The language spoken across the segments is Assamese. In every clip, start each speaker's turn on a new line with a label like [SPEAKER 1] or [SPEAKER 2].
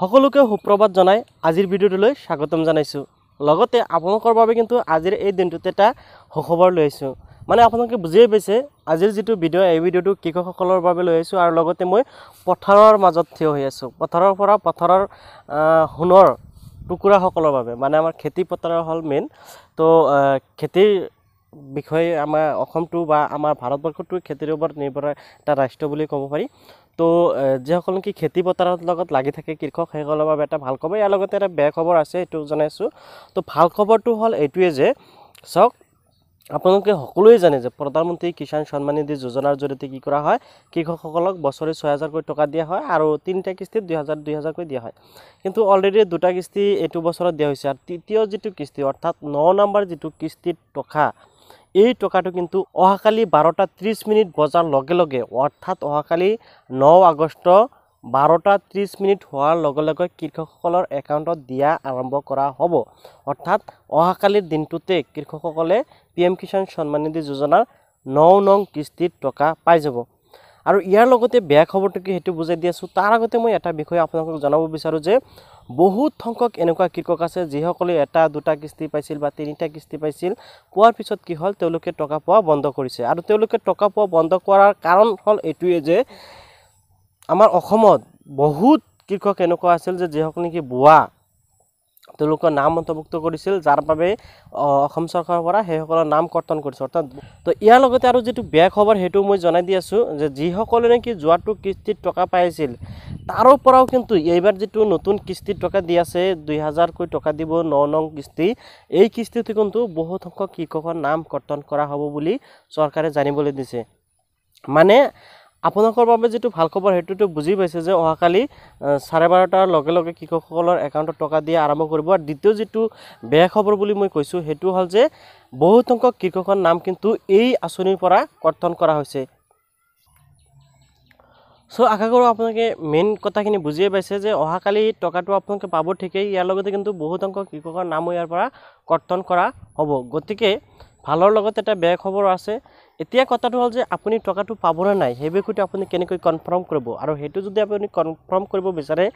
[SPEAKER 1] সকলোকে সুপ্রভাত জানাই আজির ভিডিওটলে স্বাগতম জানাইছো লগতে আপনাদের বাবে কিন্তু আজির এই দিনটিতে একটা লৈ লো মানে আপনাদের বুঝিয়ে পাইছে আজির যে ভিডিও এই বাবে লৈ কৃষকসলের আৰু লগতে মই পথাৰৰ মাজত থিয় হয়ে আছো পথাৰেৰ পথাৰৰ সোণৰ টুকুৰা বাবে মানে আমাৰ খেতি পথাৰেৰ হল মেইন তো খেতিৰ বিষয়ে আমাৰ অসমটো বা আমাৰ ভাৰতবৰ্ষটো খেতিৰ ওপৰত নিৰ্ভৰ এটা ৰাষ্ট্ৰ বুলি ক'ব পাৰি তো যিসকল নেকি খেতি পথাৰৰ লগত লাগি থাকে কৃষক সেইসকলৰ বাবে এটা ভাল খবৰ ইয়াৰ লগতে এটা বেয়া খবৰ আছে এইটো জনাইছোঁ তো ভাল খবৰটো হ'ল এইটোৱে যে চাওক আপোনালোকে সকলোৱে জানে যে প্ৰধানমন্ত্ৰী কিষাণ সন্মান নিধি যোজনাৰ জৰিয়তে কি কৰা হয় কৃষকসকলক বছৰি ছয় হাজাৰকৈ টকা দিয়া হয় আৰু তিনিটা কিস্তিত দুহেজাৰ হাজাৰকৈ দিয়া হয় কিন্তু অলৰেডি দুটা কিস্তি এইটো বছৰত দিয়া হৈছে আৰু তৃতীয় যিটো কিস্তি অৰ্থাৎ ন নম্বৰ যিটো কিস্তিত টকা এই টকাটো কিন্তু অহাকালি বাৰটা ত্ৰিছ মিনিট বজাৰ লগে লগে অৰ্থাৎ অহাকালি ন আগষ্ট বাৰটা ত্ৰিছ মিনিট হোৱাৰ লগে লগে কৃষকসকলৰ একাউণ্টত দিয়া আৰম্ভ কৰা হ'ব অৰ্থাৎ অহাকালিৰ দিনটোতে কৃষকসকলে পি এম কিষাণ সন্মান নিধি যোজনাৰ ন নং কিস্তিত টকা পাই যাব আৰু ইয়াৰ লগতে বেয়া খবৰটোকে সেইটো বুজাই দি আছোঁ তাৰ আগতে মই এটা বিষয়ে আপোনালোকক জনাব বিচাৰোঁ যে বহুত সংখ্যক এনেকুৱা কৃষক আছে যিসকলে এটা দুটা কিস্তি পাইছিল বা তিনিটা কিস্তি পাইছিল পোৱাৰ পিছত কি হ'ল তেওঁলোকে টকা পোৱা বন্ধ কৰিছে আৰু তেওঁলোকে টকা পোৱা বন্ধ কৰাৰ কাৰণ হ'ল এইটোৱে যে আমাৰ অসমত বহুত কৃষক এনেকুৱা আছিল যে যিসকল নেকি বোৱা তেওঁলোকৰ নাম অন্তৰ্ভুক্ত কৰিছিল যাৰ বাবে অসম চৰকাৰৰ পৰা সেইসকলৰ নাম কৰ্তন কৰিছিল অৰ্থাৎ তো ইয়াৰ লগতে আৰু যিটো বেয়া খবৰ সেইটো মই জনাই দি আছোঁ যে যিসকলে নেকি যোৱাটো কিস্তিত টকা পাইছিল তাৰ পৰাও কিন্তু এইবাৰ যিটো নতুন কিস্তিত টকা দি আছে দুই হাজাৰকৈ টকা দিব ন নং কিস্তি এই কিস্তিটো কিন্তু সংখ্যক কৃষকৰ নাম কৰ্তন কৰা হ'ব বুলি চৰকাৰে জানিবলৈ দিছে মানে আপোনালোকৰ বাবে যিটো ভাল খবৰ সেইটোতো বুজি পাইছে যে অহাকালি চাৰে বাৰটাৰ লগে লগে কৃষকসকলৰ একাউণ্টত টকা দিয়া আৰম্ভ কৰিব আৰু দ্বিতীয় যিটো বেয়া খবৰ বুলি মই কৈছোঁ সেইটো হ'ল যে বহুত সংখ্যক কৃষকৰ নাম কিন্তু এই আঁচনিৰ পৰা কৰ্তন কৰা হৈছে চ' আশা কৰোঁ আপোনালোকে মেইন কথাখিনি বুজিয়ে পাইছে যে অহাকালি টকাটো আপোনালোকে পাব ঠিকেই ইয়াৰ লগতে কিন্তু বহুত সংখ্যক কৃষকৰ নামো ইয়াৰ পৰা কৰ্তন কৰা হ'ব গতিকে ভালৰ লগতে এটা বেয়া খবৰো আছে এতিয়া কথাটো হ'ল যে আপুনি টকাটো পাবনে নাই সেই বিষয়টো আপুনি কেনেকৈ কনফাৰ্ম কৰিব আৰু সেইটো যদি আপুনি কনফাৰ্ম কৰিব বিচাৰে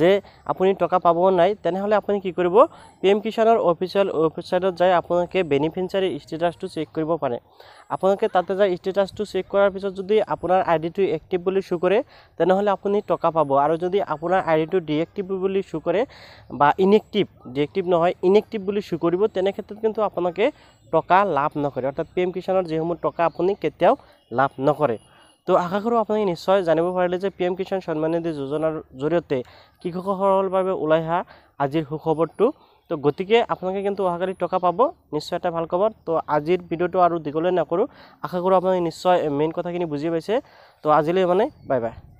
[SPEAKER 1] যে আপুনি টকা পাব নাই তেনেহ'লে আপুনি কি কৰিব পি এম কিষাণৰ অফিচিয়েল ৱেবছাইটত যাই আপোনালোকে বেনিফিচিয়াৰী ষ্টেটাছটো চেক কৰিব পাৰে আপোনালোকে তাতে যাই ষ্টেটাছটো চেক কৰাৰ পিছত যদি আপোনাৰ আই ডিটো এক্টিভ বুলি শ্বু কৰে তেনেহ'লে আপুনি টকা পাব আৰু যদি আপোনাৰ আই ডিটো ডিএক্টিভ বুলি শ্বু কৰে বা ইনএক্টিভ ডিএক্টিভ নহয় ইনএক্টিভ বুলি শ্বু কৰিব তেনে ক্ষেত্ৰত কিন্তু আপোনালোকে টকা লাভ নকৰে অৰ্থাৎ পি এম কিষাণৰ যিসমূহ টকা আপুনি কেতিয়াও লাভ নকৰে তো আশা কৰোঁ আপুনি নিশ্চয় জানিব পাৰিলে যে পি এম কিষাণ সন্মান নিধি যোজনাৰ জৰিয়তে কৃষকসকলৰ বাবে ওলাই অহা আজিৰ সুখবৰটো তো গতিকে আপোনালোকে কিন্তু অহাকালি টকা পাব নিশ্চয় এটা ভাল খবৰ তো আজিৰ ভিডিঅ'টো আৰু দীঘলে নকৰোঁ আশা কৰোঁ আপোনালোকে নিশ্চয় মেইন কথাখিনি বুজি পাইছে তো আজিলৈ মানে বাই বাই